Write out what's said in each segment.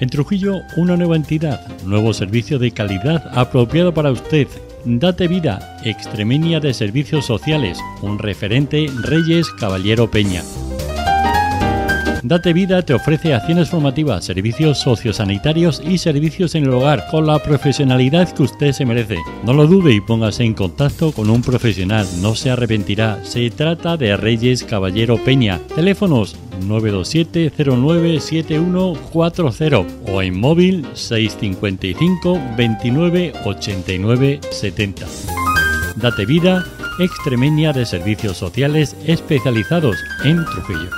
En Trujillo, una nueva entidad, nuevo servicio de calidad apropiado para usted. Date vida, extremeña de Servicios Sociales, un referente Reyes Caballero Peña. Date Vida te ofrece acciones formativas, servicios sociosanitarios y servicios en el hogar con la profesionalidad que usted se merece. No lo dude y póngase en contacto con un profesional, no se arrepentirá. Se trata de Reyes Caballero Peña. Teléfonos 927 097140 o en móvil 655 29 70. Date Vida, extremeña de servicios sociales especializados en Trujillo.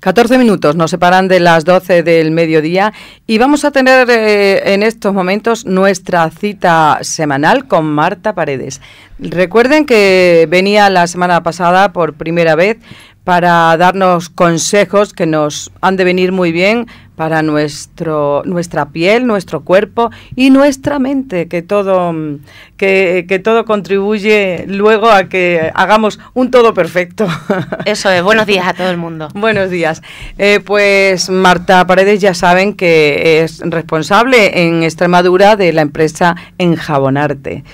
14 minutos nos separan de las 12 del mediodía y vamos a tener eh, en estos momentos nuestra cita semanal con Marta Paredes. Recuerden que venía la semana pasada por primera vez para darnos consejos que nos han de venir muy bien para nuestro, nuestra piel, nuestro cuerpo y nuestra mente, que todo, mm, que, todo contribuye luego a que hagamos un todo perfecto. Eso es, buenos días a todo el mundo. buenos días. Eh, pues Marta Paredes ya saben que es responsable en Extremadura de la empresa Enjabonarte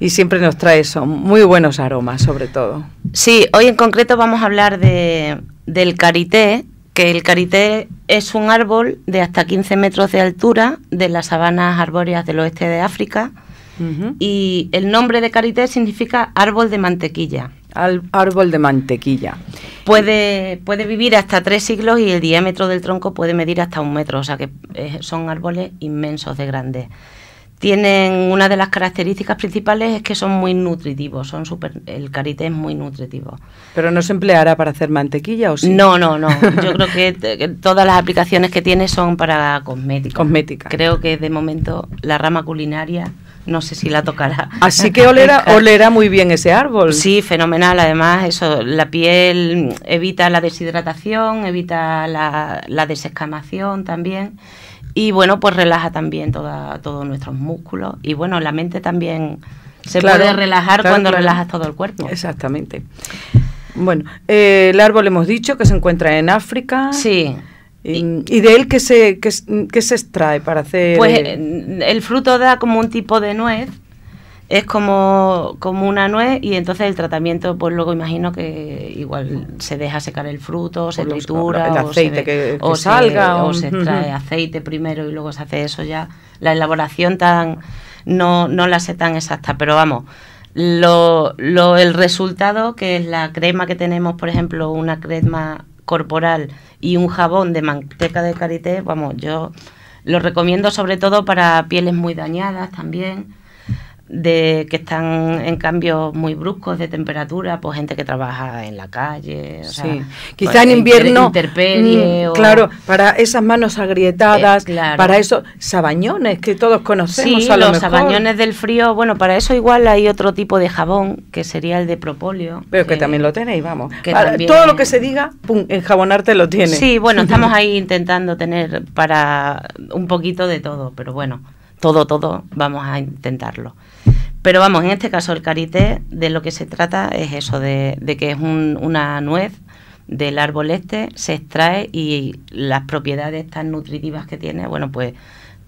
y siempre nos trae eso, muy buenos aromas sobre todo. Sí, hoy en concreto vamos a hablar de, del karité que el carité es un árbol de hasta 15 metros de altura de las sabanas arbóreas del oeste de África y el nombre de karité significa árbol de mantequilla. árbol de mantequilla. Puede, vivir hasta tres siglos y el diámetro del tronco puede medir hasta un metro, o sea que eh, son árboles inmensos de grandes tienen una de las características principales es que son muy nutritivos, son super, el carité es muy nutritivo. Pero no se empleará para hacer mantequilla o sí? No, no, no. Yo creo que, todas las aplicaciones que tiene son para cosmética. Creo que de momento la rama culinaria no sé si la tocará. Así que olera, muy bien ese árbol. Sí, fenomenal. Además, eso, la piel evita la deshidratación, evita la, la desescamación también y bueno, pues relaja también toda, todos nuestros músculos. Y bueno, la mente también se puede relajar cuando relajas todo el cuerpo. Exactamente. Bueno, eh, el árbol hemos dicho que se encuentra en África. Sí. Y, de él qué se, se extrae para hacer? Pues eh? el fruto da como un tipo de nuez es como, como una nuez y entonces el tratamiento, pues luego imagino que igual se deja secar el fruto, se tritura, o, se, salga, o, se extrae aceite primero y luego se hace eso ya. La elaboración tan no, no la sé tan exacta, pero vamos, lo, lo, el resultado que es la crema que tenemos, por ejemplo, una crema corporal y un jabón de manteca de karité, vamos, yo lo recomiendo sobre todo para pieles muy dañadas también de que están en cambios muy bruscos de temperatura, pues gente que trabaja en la calle, o sea, pues, quizá en invierno, mm, claro, para esas manos agrietadas, eh, para esos sabañones que todos conocemos, a los sabañones del frío, bueno, para eso igual hay otro tipo de jabón que sería el de propóleo, pero que, también lo tenéis, vamos, todo lo que se diga, pum, jabonarte lo tiene, Sí, bueno, estamos ahí intentando tener para un poquito de todo, pero bueno, todo, todo, vamos a intentarlo. Pero vamos, en este caso el karité, de lo que se trata es eso, de, que es una nuez del árbol este, se extrae y las propiedades tan nutritivas que tiene, bueno, pues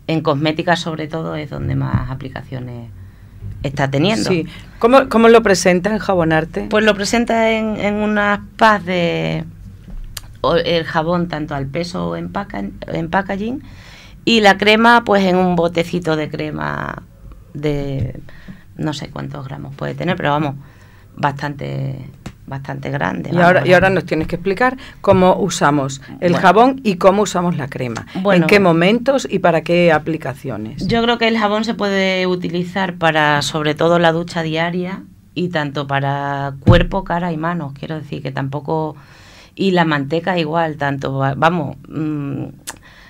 en cosmética sobre todo es donde más aplicaciones está teniendo. Sí. ¿Cómo, lo presenta en Jabonarte? Pues lo presenta en, en unas paz de el jabón tanto al peso en, en packaging y la crema pues en un botecito de crema de no sé cuántos gramos puede tener, pero vamos, bastante bastante grande. Y ahora, y ahora nos tienes que explicar cómo usamos el jabón y cómo usamos la crema. Bueno, en qué momentos y para qué aplicaciones. Yo creo que el jabón se puede utilizar para, sobre todo, la ducha diaria y tanto para cuerpo, cara y manos. Quiero decir que tampoco. Y la manteca igual, tanto. Vamos. Mm,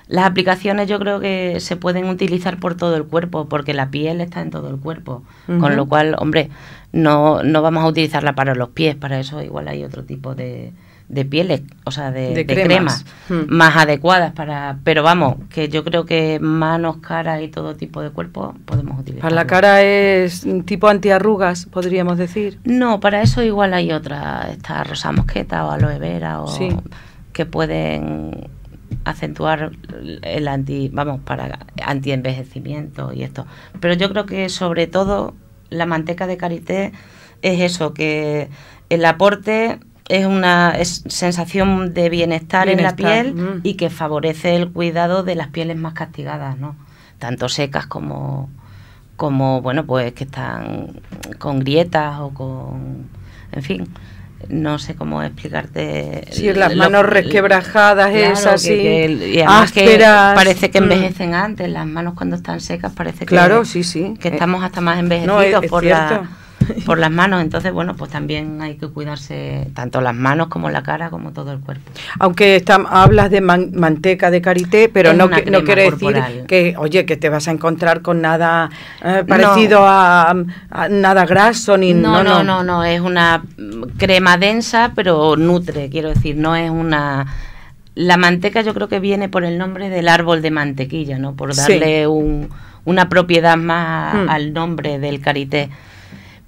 las aplicaciones yo creo que se pueden utilizar por todo el cuerpo, porque la piel está en todo el cuerpo, con lo cual, hombre, no, no vamos a utilizarla para los pies, para eso igual hay otro tipo de, de pieles, o sea, de, cremas, hmm. más adecuadas para... Pero vamos, que yo creo que manos, caras y todo tipo de cuerpo podemos utilizar. Para la cara es tipo antiarrugas, podríamos decir. No, para eso igual hay otra, esta rosa mosqueta o aloe vera o... que pueden acentuar el anti, vamos, para antienvejecimiento y esto. Pero yo creo que sobre todo la manteca de karité es eso, que el aporte es una sensación de bienestar, en la piel mm. y que favorece el cuidado de las pieles más castigadas, ¿no? Tanto secas como como bueno, pues que están con grietas o con en fin, no sé cómo explicarte. Sí, las manos resquebrajadas, es esas, y además parece que mm. envejecen antes, las manos cuando están secas parece que, claro, sí, sí. que estamos hasta más envejecidos por, la, por las manos. Entonces, bueno, pues también hay que cuidarse tanto las manos como la cara, como todo el cuerpo. Aunque hablas de manteca de karité, pero no, quiere decir que, oye, que te vas a encontrar con nada eh, parecido a, nada graso ni no no, no, no, es una crema densa, pero nutre, quiero decir, no es una la manteca yo creo que viene por el nombre del árbol de mantequilla, ¿no? Por darle una propiedad más mm. al nombre del karité.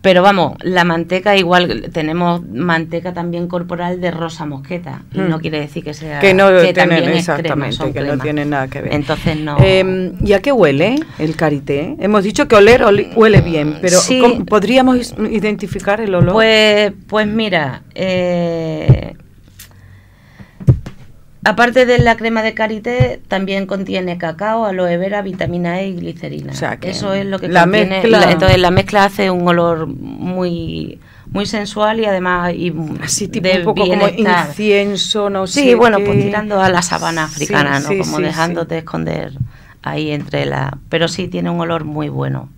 Pero vamos, la manteca igual, tenemos manteca también corporal de rosa mosqueta, y no hmm. quiere decir que sea... Que no que tienen, exactamente, que no tiene nada que ver. Entonces no... Em, ¿Y a qué huele el karité? Hemos dicho que oler huele bien, pero ¿podríamos identificar el olor? Pues, pues mira, eh, Aparte de la crema de karité, también contiene cacao, aloe vera, vitamina E y glicerina. Eso es lo que la Mezcla. entonces la mezcla hace un olor muy muy sensual y además y así tipo un poco como incienso, no sí, bueno, pues tirando a la sabana africana, ¿no? como dejándote esconder ahí entre la, pero sí tiene un olor muy bueno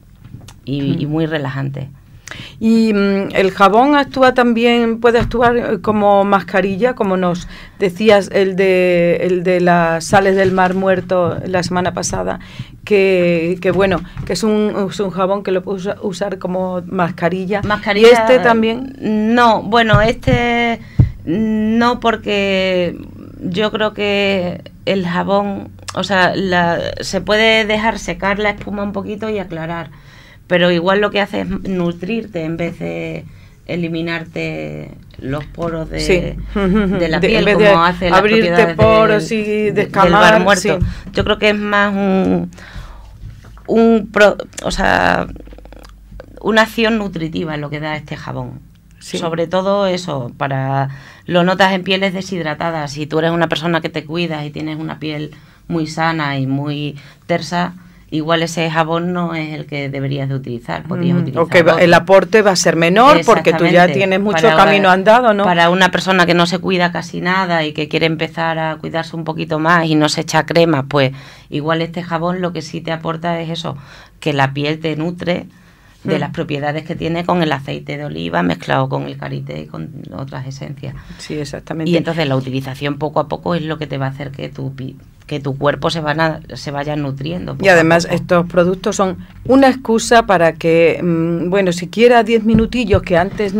y mm. muy relajante. Y mm, el jabón actúa también, puede actuar eh, como mascarilla, como nos decías el de, el de las sales del mar muerto la semana pasada, que, que bueno, que es un, jabón que lo puedes usar como mascarilla. Mascarilla. ¿Y este también? No, bueno, este no porque yo creo que el jabón, o sea, se puede dejar secar la espuma un poquito y aclarar pero igual lo que hace es nutrirte en vez de eliminarte los poros de, la piel como hace abrirte poros y descamar yo creo que es más un o sea una acción nutritiva lo que da este jabón sobre todo eso para lo notas en pieles deshidratadas si tú eres una persona que te cuidas y tienes una piel muy sana y muy tersa igual ese jabón no es el que deberías de utilizar. Podrías el aporte va a ser menor porque tú ya tienes mucho camino andado, ¿no? Para una persona que no se cuida casi nada y que quiere empezar a cuidarse un poquito más y no se echa crema, pues igual este jabón lo que sí te aporta es eso, que la piel te nutre de hmm. las propiedades que tiene con el aceite de oliva mezclado con el karité y con otras esencias. Sí, exactamente. Y entonces la utilización poco a poco es lo que te va a hacer que tu, piel que tu cuerpo se, van se vaya nutriendo. Y además estos productos son una excusa para que, bueno, mm, bueno, siquiera 10 minutillos que antes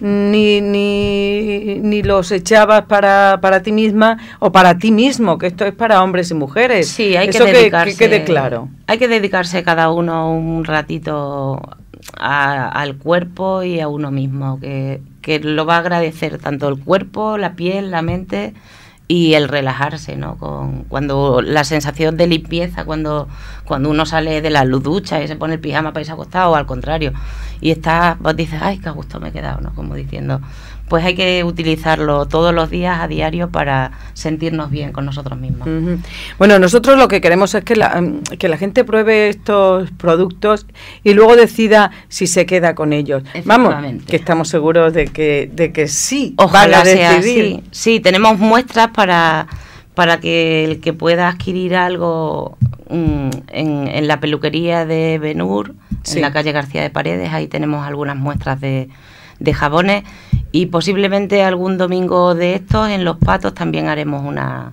ni, ni, los echabas para, para, ti misma o para ti mismo, que esto es para hombres y mujeres. Sí, hay que dedicarse. claro. Hay que dedicarse cada uno un ratito al cuerpo y a uno mismo, que, que lo va a agradecer tanto el cuerpo, la piel, la mente y el relajarse, ¿no? Con, cuando la sensación de limpieza, cuando, cuando uno sale de la luz ducha y se pone el pijama para irse acostado, o al contrario, y está, vos dices, ay, qué a gusto me he quedado, ¿no? Como diciendo, pues hay que utilizarlo todos los días a diario para sentirnos bien con nosotros mismos. Bueno, nosotros lo que queremos es que la, mm, que la gente pruebe estos productos y luego decida si se queda con ellos. Vamos, que estamos seguros de que, de que sí. Ojalá a sea Sí, tenemos muestras para, para que el que pueda adquirir algo mm, en, la peluquería de Benur, en la calle García de Paredes, ahí tenemos algunas muestras de jabones y posiblemente algún domingo de estos en Los Patos también haremos una,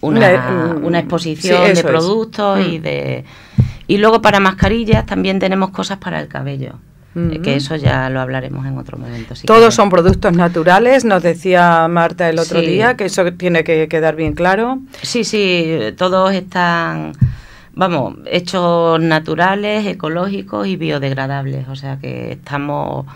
una, eh, mm, exposición de productos y mm. de... Y luego para mascarillas también tenemos cosas para el cabello. Eh, que mm-hmm. eso ya lo hablaremos en otro momento. Todos son productos naturales, nos decía Marta el otro día, que eso tiene que quedar bien claro. Sí, sí, todos están vamos, hechos naturales, ecológicos y biodegradables. O sea que estamos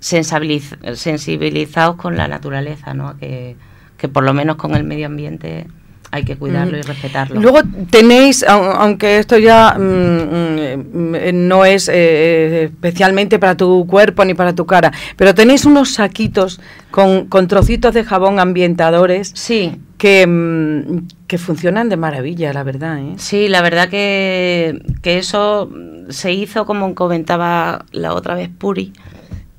sensibilizados con la naturaleza, ¿no? Que, que por lo menos con el medio ambiente hay que cuidarlo y respetarlo. Luego tenéis, aunque esto ya mm, mm, eh, no es eh, eh, especialmente para tu cuerpo ni para tu cara, pero tenéis unos saquitos con, con trocitos de jabón ambientadores. Sí. Que, mm, que funcionan de maravilla, la verdad. Sí, la verdad que, que, eso se hizo, como comentaba la otra vez Puri,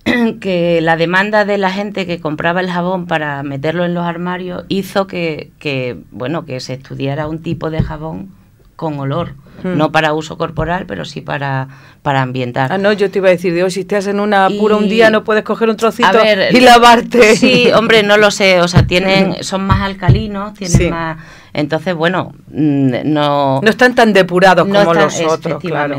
que la demanda de la gente que compraba el jabón para meterlo en los armarios hizo que, que bueno, que se estudiara un tipo de jabón con olor, hmm. no para uso corporal, pero sí para, para ambientar. Ah, no, yo te iba a decir, Dios, si estás en una puro un día no puedes coger un trocito y lavarte. Sí, hombre, no lo sé, o sea, tienen son más alcalinos, tienen más entonces, bueno, mm, no no están tan depurados como los otros, claro.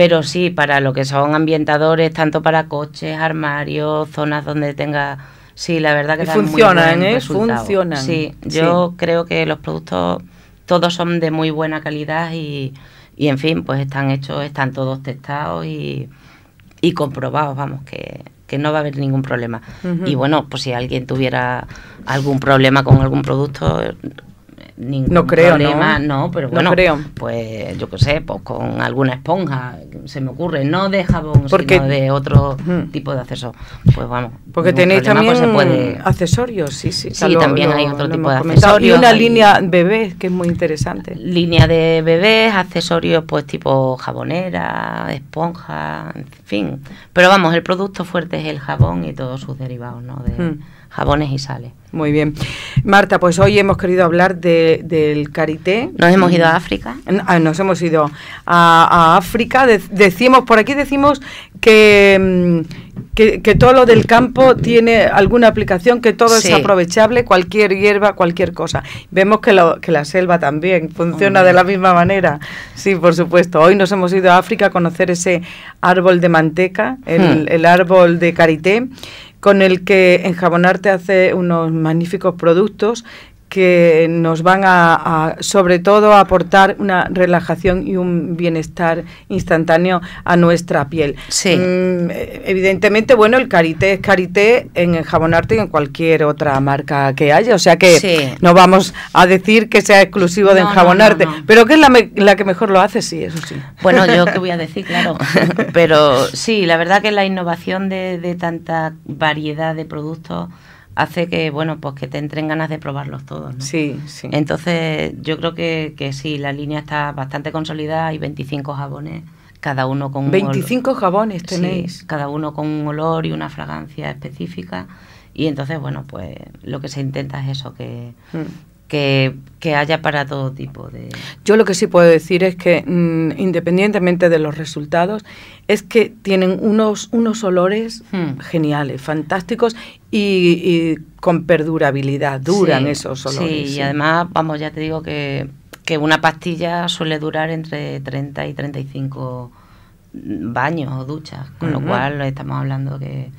Pero sí, para lo que son ambientadores, tanto para coches, armarios, zonas donde tenga... Sí, la verdad que y funcionan, ¿eh? Funcionan. Sí, yo creo que los productos todos son de muy buena calidad y, en fin, pues están hechos, están todos testados y, y comprobados, vamos, que, no va a haber ningún problema. Y bueno, pues si alguien tuviera algún problema con algún producto, no creo, ¿no? pero bueno, creo. pues yo qué sé, pues con alguna esponja, se me ocurre, no de jabón, sino de otro hmm. tipo de acceso. Pues vamos. Porque tenéis pues, también accesorios, sí, sí. Sí, también hay otro tipo de accesorios. Y una línea bebés, que es muy interesante. Línea de bebés, accesorios pues tipo jabonera, esponja, en fin. Pero vamos, el producto fuerte es el jabón y todos sus derivados, ¿no? De, hmm jabones y sales. Muy bien. Marta, pues hoy hemos querido hablar del carité... Nos hemos ido a mm. África. Ah, nos hemos ido a, África. decimos, por aquí decimos mm, que, que, todo lo del campo tiene alguna aplicación, que todo es aprovechable, cualquier hierba, cualquier cosa. Vemos que, la selva también funciona de la misma manera. Sí, por supuesto. Hoy nos hemos ido a África a conocer ese árbol de manteca, el, hmm. el árbol de carité con el que Enjabonarte hace unos magníficos productos que nos van a, sobre todo aportar una relajación y un bienestar instantáneo a nuestra piel. Sí. Mm, evidentemente, bueno, el karité es karité en jabonarte y en cualquier otra marca que haya, o sea que no vamos a decir que sea exclusivo de jabonarte. enjabonarte, pero que es la, que mejor lo hace, sí, eso sí. Bueno, yo qué voy a decir, claro, pero sí, la verdad que la innovación de tanta variedad de productos hace que, bueno, pues que te entren ganas de probarlos todos, ¿no? Sí, sí. Entonces, yo creo que, que sí, la línea está bastante consolidada, hay 25 jabones, cada uno con un olor. jabones tenéis. cada uno con un olor y una fragancia específica. Y entonces, bueno, pues lo que se intenta es eso, que, mm que, que, haya para todo tipo de... Yo lo que sí puedo decir es que mm, independientemente de los resultados, es que tienen unos, unos olores hmm. geniales, fantásticos y, con perdurabilidad, duran esos olores. Sí, y además, vamos, ya te digo que, que una pastilla suele durar entre 30 y 35 baños o duchas, con lo cual estamos hablando que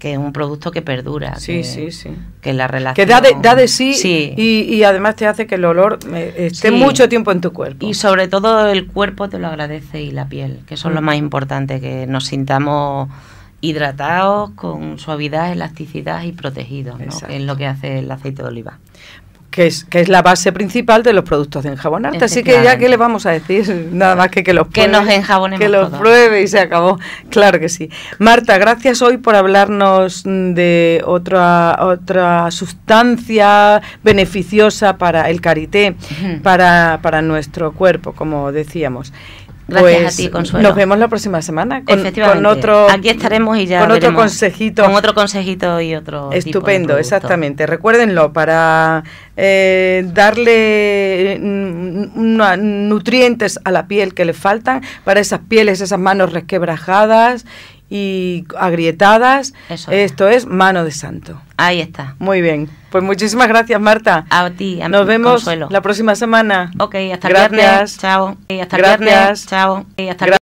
que es un producto que perdura. Sí, que, sí, sí. Que la relación. Que da de, sí, Y, además te hace que el olor eh, esté mucho tiempo en tu cuerpo. Y sobre todo el cuerpo te lo agradece y la piel, que son lo mm. más importante, que nos sintamos hidratados con suavidad, elasticidad y protegidos, que es lo que hace el aceite de oliva que es, que es la base principal de los productos de enjabonarte. Así que ya, ¿qué le vamos a decir? Nada más que que los pruebe. Que nos enjabonemos. Que los pruebe y se acabó. Claro que sí. Marta, gracias hoy por hablarnos de otra, otra sustancia beneficiosa para el karité, para, para nuestro cuerpo, como decíamos. Gracias a ti, pues, Consuelo. Nos vemos la próxima semana con, otro aquí estaremos y ya con otro consejito. Con otro consejito y otro Estupendo, exactamente. Recuérdenlo para eh, darle mm, mm, mm, nutrientes a la piel que le faltan para esas pieles, esas manos resquebrajadas y agrietadas. Esto es mano de santo. Ahí está. Muy bien. Pues muchísimas gracias, Marta. A ti, a Nos vemos la próxima semana. Ok, hasta gracias. Chao. Y hasta gracias. Chao. hasta